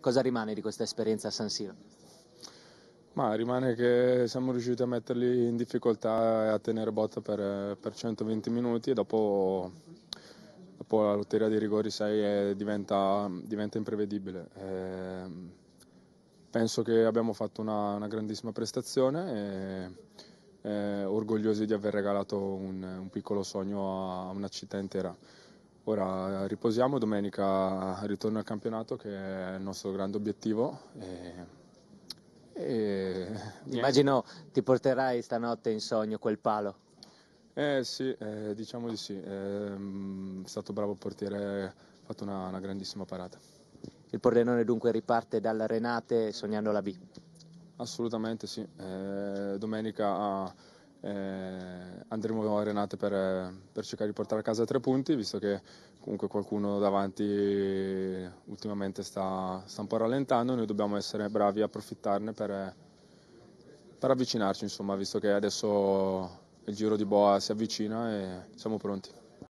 Cosa rimane di questa esperienza a San Siro? Ma rimane che siamo riusciti a metterli in difficoltà e a tenere botta per, per 120 minuti e dopo, dopo, la lotteria di rigori 6 eh, diventa, diventa, imprevedibile. E ehm, penso che abbiamo fatto una, una grandissima prestazione e, e eh, orgogliosi di aver regalato un, un piccolo sogno a una città intera. Ora riposiamo, domenica ritorno al campionato che è il nostro grande obiettivo. E... E... Immagino ti porterai stanotte in sogno quel palo. Eh sì, eh, diciamo di sì. Eh, è stato bravo portiere, ha fatto una, una, grandissima parata. Il Pordenone dunque riparte dalla Renate sognando la B. Assolutamente sì. Eh, domenica eh, andremo a Renate per, eh, per, cercare di portare a casa tre punti, visto che comunque qualcuno davanti ultimamente sta, sta un po' rallentando, noi dobbiamo essere bravi a approfittarne per, eh, per avvicinarci, insomma, visto che adesso il giro di Boa si avvicina e siamo pronti.